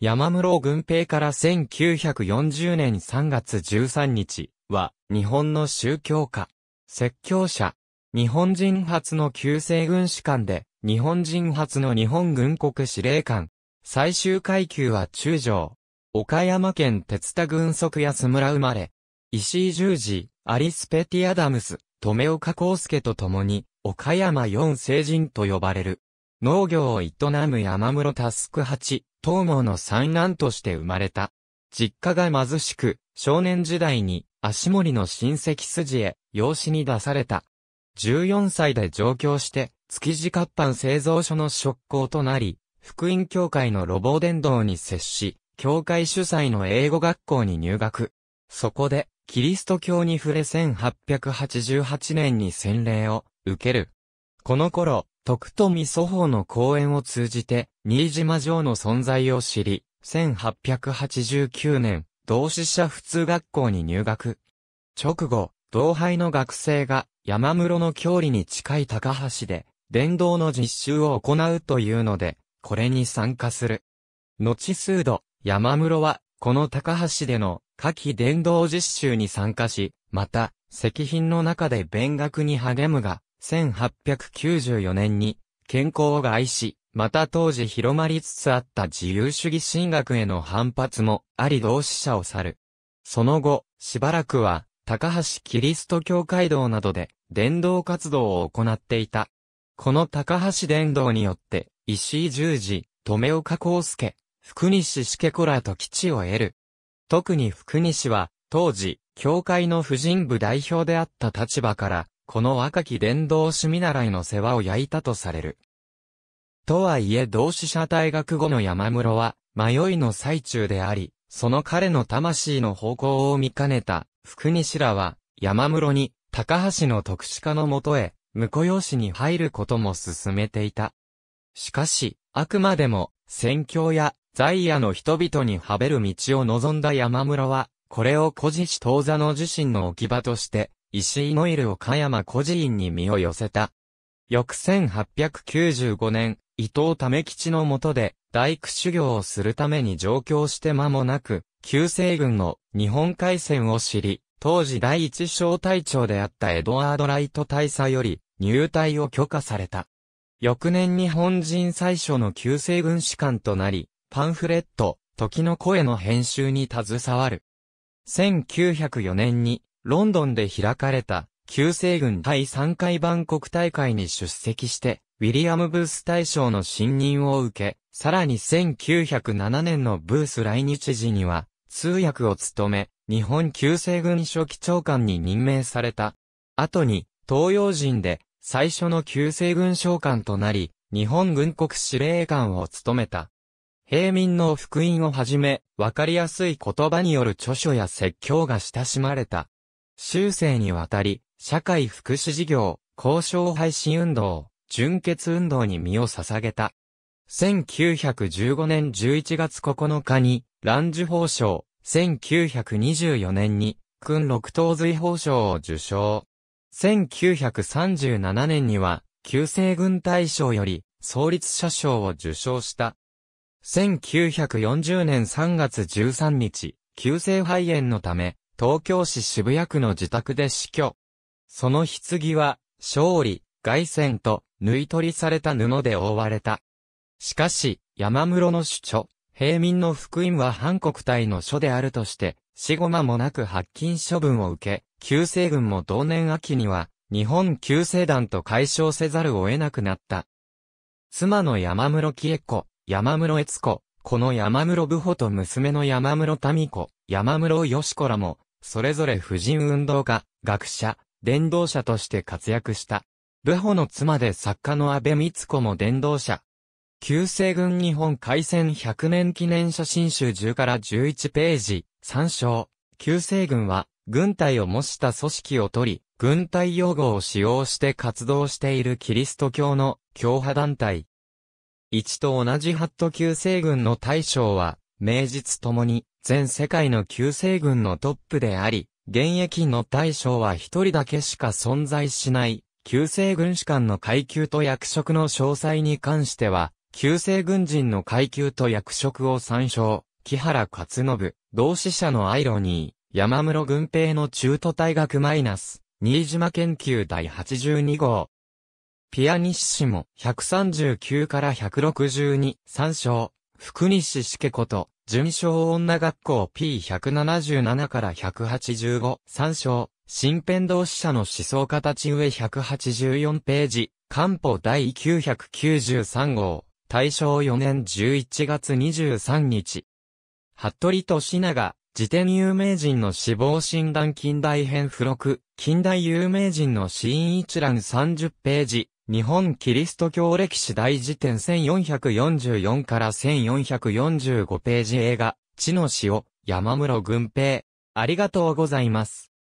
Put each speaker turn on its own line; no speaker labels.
山室軍兵から1940年3月13日は日本の宗教家、説教者、日本人初の旧制軍士官で、日本人初の日本軍国司令官、最終階級は中将、岡山県鉄田軍足安村生まれ、石井十字、アリスペティアダムス、留岡康介と共に、岡山四聖人と呼ばれる。農業を営む山室タスク八、東郷の三男として生まれた。実家が貧しく、少年時代に足森の親戚筋へ養子に出された。14歳で上京して、築地活版製造所の職工となり、福音教会の路傍伝道に接し、教会主催の英語学校に入学。そこで、キリスト教に触れ1888年に洗礼を受ける。この頃、徳富祖法の講演を通じて、新島城の存在を知り、1889年、同志社普通学校に入学。直後、同輩の学生が山室の郷里に近い高橋で、伝道の実習を行うというので、これに参加する。後数度、山室は、この高橋での夏季伝道実習に参加し、また、石品の中で勉学に励むが、1894年に健康を害し、また当時広まりつつあった自由主義神学への反発もあり同志者を去る。その後、しばらくは、高橋キリスト教会堂などで、伝道活動を行っていた。この高橋伝道によって、石井十字、留岡康介、福西四けこらと基地を得る。特に福西は、当時、教会の婦人部代表であった立場から、この若き伝道師見習いの世話を焼いたとされる。とはいえ同志社大学後の山室は、迷いの最中であり、その彼の魂の方向を見かねた、福西らは、山室に、高橋の特殊化のもとへ、婿養子に入ることも進めていた。しかし、あくまでも、宣教や、在野の人々にはべる道を望んだ山室は、これを古事師当座の自身の置き場として、石井モイル岡山孤児院に身を寄せた。翌1895年、伊藤為吉の下で、大工修行をするために上京して間もなく、旧西軍の日本海戦を知り、当時第一小隊長であったエドワード・ライト大佐より入隊を許可された。翌年日本人最初の旧西軍士官となり、パンフレット、時の声の編集に携わる。1904年にロンドンで開かれた、旧西軍第3回万国大会に出席して、ウィリアム・ブース大将の信任を受け、さらに1907年のブース来日時には、通訳を務め、日本旧西軍書記長官に任命された。後に、東洋人で、最初の旧西軍将官となり、日本軍国司令官を務めた。平民の福音をはじめ、わかりやすい言葉による著書や説教が親しまれた。修正にわたり、社会福祉事業、交渉廃止運動、純血運動に身を捧げた。1915年11月9日に、ジュ法賞、1924年に、訓六等随法賞を受賞。1937年には、旧制軍大賞より、創立者賞を受賞した。1940年3月13日、急性肺炎のため、東京市渋谷区の自宅で死去。その棺は、勝利、外線と、縫い取りされた布で覆われた。しかし、山室の主張、平民の福音は反国体の書であるとして、死後間もなく発禁処分を受け、旧制軍も同年秋には、日本旧世団と解消せざるを得なくなった。妻の山室喜恵子、山室悦子、この山室部穂と娘の山室民子、山室よし子らも、それぞれ婦人運動家、学者、伝道者として活躍した。部保の妻で作家の安倍光子も伝道者。旧西軍日本海戦100年記念写真集10から11ページ、参照。旧西軍は、軍隊を模した組織を取り、軍隊用語を使用して活動しているキリスト教の教派団体。一と同じハット旧西軍の大将は、名実ともに、全世界の救世軍のトップであり、現役の大将は一人だけしか存在しない、旧制軍士官の階級と役職の詳細に関しては、旧制軍人の階級と役職を参照、木原勝信、同志社のアイロニー、山室軍平の中途退学マイナス、新島研究第82号。ピアニッシモ、139から162、参照、福西しけこと、準小女学校 P177 から185、参照、新編同志社の思想形上184ページ、官報第993号、大正4年11月23日。服部なが、辞典有名人の死亡診断近代編付録、近代有名人の死因一覧30ページ、日本キリスト教歴史大辞典1444から1445ページ映画、地の塩、山室軍平。ありがとうございます。